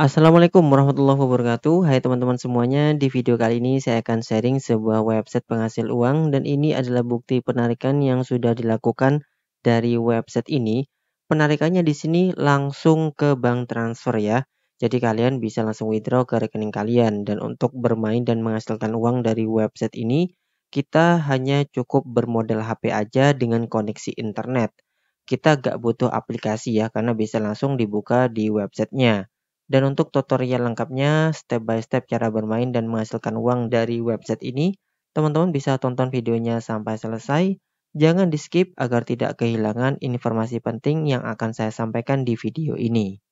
Assalamualaikum warahmatullahi wabarakatuh Hai teman-teman semuanya Di video kali ini saya akan sharing sebuah website penghasil uang Dan ini adalah bukti penarikan yang sudah dilakukan dari website ini Penarikannya di sini langsung ke bank transfer ya Jadi kalian bisa langsung withdraw ke rekening kalian Dan untuk bermain dan menghasilkan uang dari website ini Kita hanya cukup bermodel HP aja dengan koneksi internet Kita gak butuh aplikasi ya Karena bisa langsung dibuka di websitenya dan untuk tutorial lengkapnya, step by step cara bermain dan menghasilkan uang dari website ini, teman-teman bisa tonton videonya sampai selesai. Jangan di skip agar tidak kehilangan informasi penting yang akan saya sampaikan di video ini.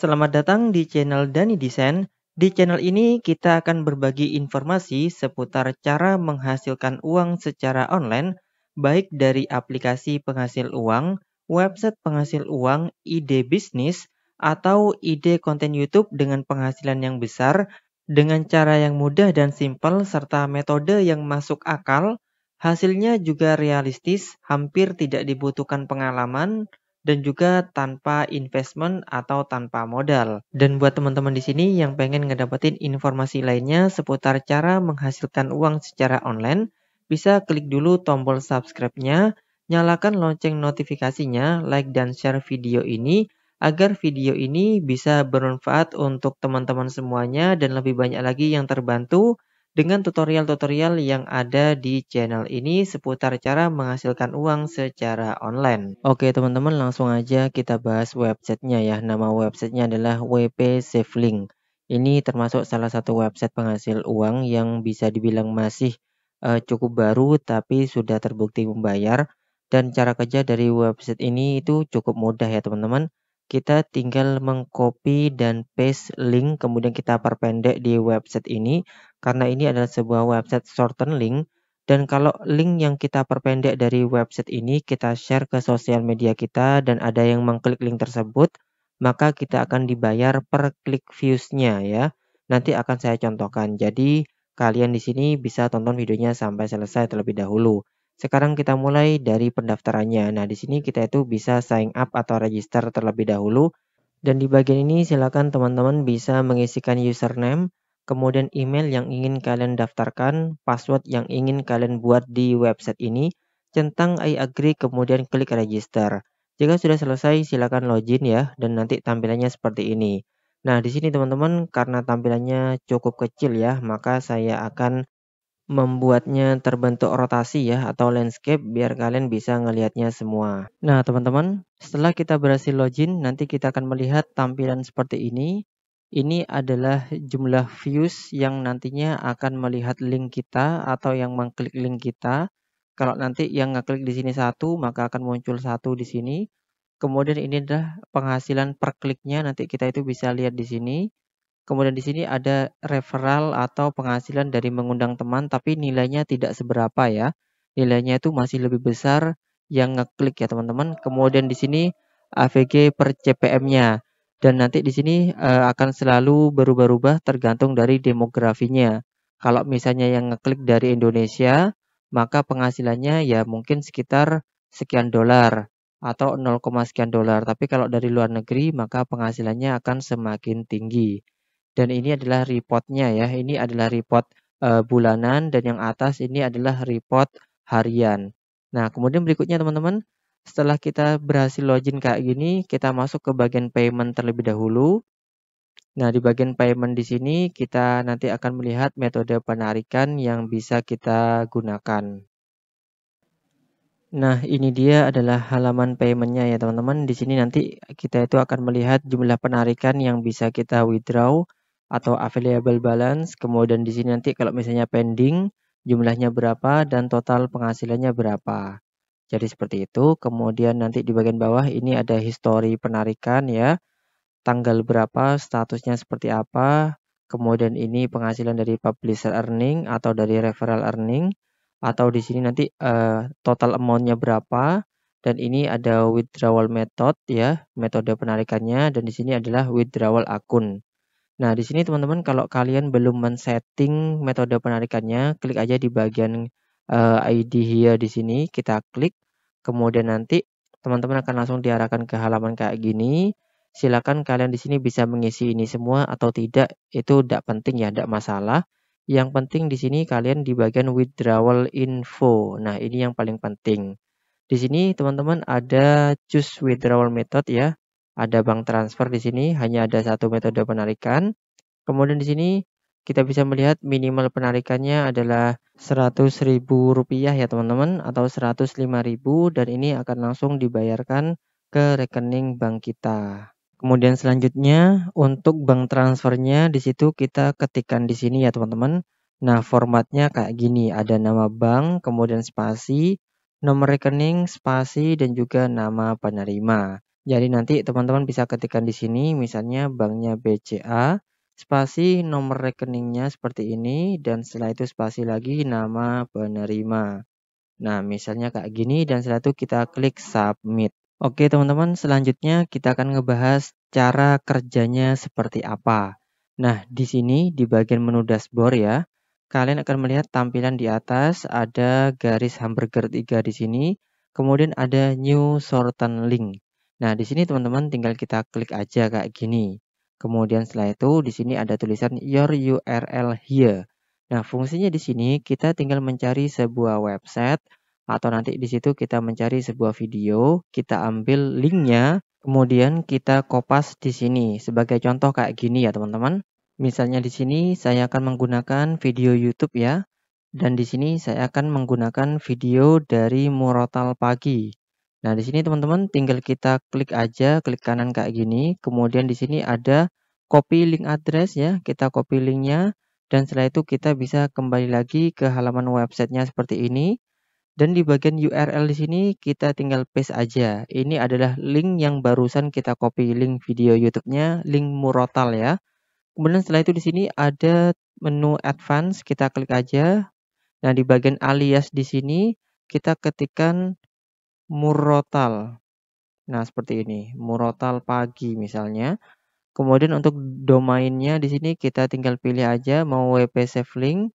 Selamat datang di channel Dani Desain. Di channel ini kita akan berbagi informasi seputar cara menghasilkan uang secara online baik dari aplikasi penghasil uang, website penghasil uang, ide bisnis, atau ide konten YouTube dengan penghasilan yang besar dengan cara yang mudah dan simpel serta metode yang masuk akal, hasilnya juga realistis, hampir tidak dibutuhkan pengalaman, dan juga tanpa investment atau tanpa modal. Dan buat teman-teman di sini yang pengen ngedapetin informasi lainnya seputar cara menghasilkan uang secara online, bisa klik dulu tombol subscribe-nya, nyalakan lonceng notifikasinya, like dan share video ini agar video ini bisa bermanfaat untuk teman-teman semuanya dan lebih banyak lagi yang terbantu dengan tutorial-tutorial yang ada di channel ini seputar cara menghasilkan uang secara online. Oke teman-teman langsung aja kita bahas websitenya ya. Nama websitenya adalah WP Link. Ini termasuk salah satu website penghasil uang yang bisa dibilang masih uh, cukup baru tapi sudah terbukti membayar dan cara kerja dari website ini itu cukup mudah ya teman-teman. Kita tinggal mengcopy dan paste link kemudian kita perpendek di website ini karena ini adalah sebuah website shorten link dan kalau link yang kita perpendek dari website ini kita share ke sosial media kita dan ada yang mengklik link tersebut maka kita akan dibayar per klik viewsnya ya. Nanti akan saya contohkan. Jadi Kalian di sini bisa tonton videonya sampai selesai terlebih dahulu. Sekarang kita mulai dari pendaftarannya. Nah, di sini kita itu bisa sign up atau register terlebih dahulu. Dan di bagian ini silakan teman-teman bisa mengisikan username, kemudian email yang ingin kalian daftarkan, password yang ingin kalian buat di website ini, centang I agree, kemudian klik register. Jika sudah selesai, silakan login ya, dan nanti tampilannya seperti ini. Nah, di sini teman-teman karena tampilannya cukup kecil ya, maka saya akan membuatnya terbentuk rotasi ya atau landscape biar kalian bisa ngelihatnya semua. Nah, teman-teman, setelah kita berhasil login, nanti kita akan melihat tampilan seperti ini. Ini adalah jumlah views yang nantinya akan melihat link kita atau yang mengklik link kita. Kalau nanti yang ngeklik di sini satu, maka akan muncul satu di sini. Kemudian ini adalah penghasilan per kliknya, nanti kita itu bisa lihat di sini. Kemudian di sini ada referral atau penghasilan dari mengundang teman, tapi nilainya tidak seberapa ya. Nilainya itu masih lebih besar yang ngeklik ya teman-teman. Kemudian di sini AVG per CPM-nya. Dan nanti di sini eh, akan selalu berubah-ubah tergantung dari demografinya. Kalau misalnya yang ngeklik dari Indonesia, maka penghasilannya ya mungkin sekitar sekian dolar atau 0, sekian dolar. Tapi kalau dari luar negeri maka penghasilannya akan semakin tinggi. Dan ini adalah reportnya ya. Ini adalah report e, eh, bulanan dan yang atas ini adalah report harian. Nah kemudian berikutnya teman-teman. Setelah kita berhasil login kayak gini, kita masuk ke bagian payment terlebih dahulu. Nah, di bagian payment di sini kita nanti akan melihat metode penarikan yang bisa kita gunakan. Nah, ini dia adalah halaman paymentnya ya teman-teman. Di sini nanti kita itu akan melihat jumlah penarikan yang bisa kita withdraw atau available balance. Kemudian di sini nanti kalau misalnya pending, jumlahnya berapa dan total penghasilannya berapa. Jadi seperti itu. Kemudian nanti di bagian bawah ini ada history penarikan ya. Tanggal berapa, statusnya seperti apa. Kemudian ini penghasilan dari publisher earning atau dari referral earning atau di sini nanti uh, total amountnya berapa dan ini ada withdrawal method ya metode penarikannya dan di sini adalah withdrawal akun nah di sini teman-teman kalau kalian belum men-setting metode penarikannya klik aja di bagian uh, eh, ID here di sini kita klik kemudian nanti teman-teman akan langsung diarahkan ke halaman kayak gini silakan kalian di sini bisa mengisi ini semua atau tidak itu tidak penting ya tidak masalah yang penting di sini kalian di bagian withdrawal info. Nah, ini yang paling penting. Di sini teman-teman ada choose withdrawal method ya. Ada bank transfer di sini, hanya ada satu metode penarikan. Kemudian di sini kita bisa melihat minimal penarikannya adalah Rp100.000 ya teman-teman atau 105000 dan ini akan langsung dibayarkan ke rekening bank kita. Kemudian selanjutnya untuk bank transfernya di situ kita ketikkan di sini ya teman-teman. Nah formatnya kayak gini, ada nama bank, kemudian spasi, nomor rekening, spasi, dan juga nama penerima. Jadi nanti teman-teman bisa ketikkan di sini misalnya banknya BCA, spasi nomor rekeningnya seperti ini, dan setelah itu spasi lagi nama penerima. Nah misalnya kayak gini dan setelah itu kita klik submit. Oke teman-teman, selanjutnya kita akan ngebahas cara kerjanya seperti apa. Nah, di sini di bagian menu dashboard ya, kalian akan melihat tampilan di atas ada garis hamburger 3 di sini, kemudian ada new shorten link. Nah, di sini teman-teman tinggal kita klik aja kayak gini. Kemudian setelah itu di sini ada tulisan your URL here. Nah, fungsinya di sini kita tinggal mencari sebuah website atau nanti di situ kita mencari sebuah video, kita ambil linknya, kemudian kita kopas di sini. Sebagai contoh kayak gini ya teman-teman. Misalnya di sini saya akan menggunakan video YouTube ya. Dan di sini saya akan menggunakan video dari Murotal Pagi. Nah, di sini teman-teman tinggal kita klik aja, klik kanan kayak gini. Kemudian di sini ada copy link address ya, kita copy linknya. Dan setelah itu kita bisa kembali lagi ke halaman websitenya seperti ini. Dan di bagian URL di sini kita tinggal paste aja. Ini adalah link yang barusan kita copy link video YouTube-nya, link Murotal ya. Kemudian setelah itu di sini ada menu advance, kita klik aja. Nah, di bagian alias di sini kita ketikkan murotal. Nah, seperti ini, murotal pagi misalnya. Kemudian untuk domainnya di sini kita tinggal pilih aja mau WP Safe Link.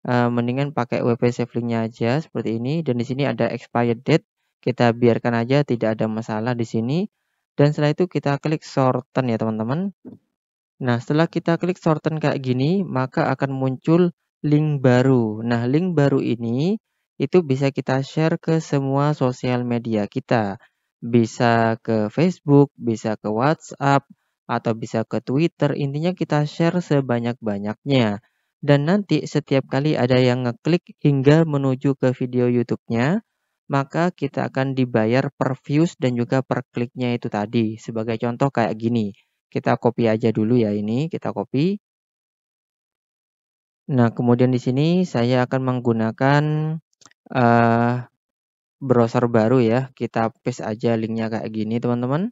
Eh, mendingan pakai WP save linknya aja seperti ini dan di sini ada expired date kita biarkan aja tidak ada masalah di sini dan setelah itu kita klik shorten ya teman-teman nah setelah kita klik shorten kayak gini maka akan muncul link baru nah link baru ini itu bisa kita share ke semua sosial media kita bisa ke Facebook bisa ke WhatsApp atau bisa ke Twitter intinya kita share sebanyak-banyaknya dan nanti setiap kali ada yang ngeklik hingga menuju ke video YouTube-nya, maka kita akan dibayar per views dan juga per kliknya itu tadi. Sebagai contoh kayak gini, kita copy aja dulu ya ini, kita copy. Nah, kemudian di sini saya akan menggunakan uh, browser baru ya. Kita paste aja linknya kayak gini teman-teman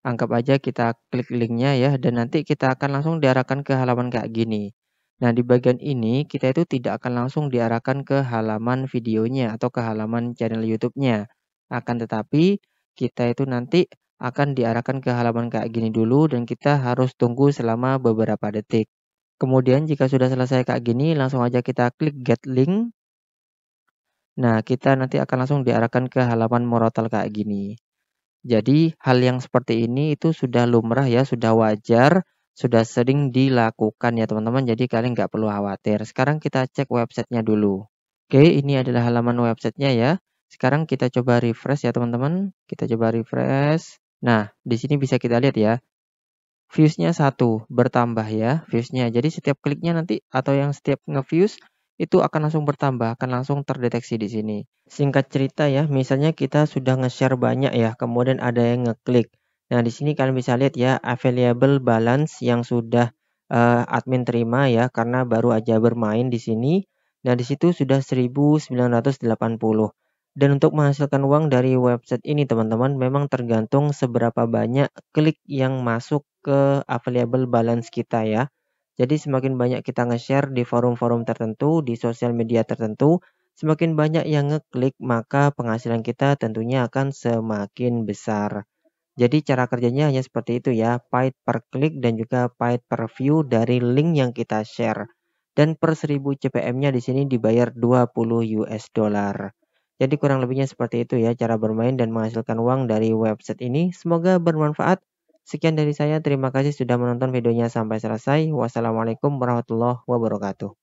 anggap aja kita klik linknya ya dan nanti kita akan langsung diarahkan ke halaman kayak gini Nah, di bagian ini kita itu tidak akan langsung diarahkan ke halaman videonya atau ke halaman channel YouTube-nya. Akan tetapi, kita itu nanti akan diarahkan ke halaman kayak gini dulu dan kita harus tunggu selama beberapa detik. Kemudian jika sudah selesai kayak gini, langsung aja kita klik get link. Nah, kita nanti akan langsung diarahkan ke halaman Morotel kayak gini. Jadi, hal yang seperti ini itu sudah lumrah ya, sudah wajar sudah sering dilakukan ya teman-teman. Jadi kalian nggak perlu khawatir. Sekarang kita cek websitenya dulu. Oke, ini adalah halaman websitenya ya. Sekarang kita coba refresh ya teman-teman. Kita coba refresh. Nah, di sini bisa kita lihat ya. Viewsnya satu bertambah ya viewsnya. Jadi setiap kliknya nanti atau yang setiap ngeviews itu akan langsung bertambah, akan langsung terdeteksi di sini. Singkat cerita ya, misalnya kita sudah nge-share banyak ya, kemudian ada yang ngeklik. Nah, di sini kalian bisa lihat ya available balance yang sudah uh, admin terima ya karena baru aja bermain di sini. Nah, di situ sudah 1980. Dan untuk menghasilkan uang dari website ini teman-teman memang tergantung seberapa banyak klik yang masuk ke available balance kita ya. Jadi semakin banyak kita nge-share di forum-forum tertentu, di sosial media tertentu, semakin banyak yang ngeklik maka penghasilan kita tentunya akan semakin besar. Jadi cara kerjanya hanya seperti itu ya, paid per klik dan juga paid per view dari link yang kita share. Dan per 1000 CPM-nya di sini dibayar 20 US dollar. Jadi kurang lebihnya seperti itu ya cara bermain dan menghasilkan uang dari website ini. Semoga bermanfaat. Sekian dari saya, terima kasih sudah menonton videonya sampai selesai. Wassalamualaikum warahmatullahi wabarakatuh.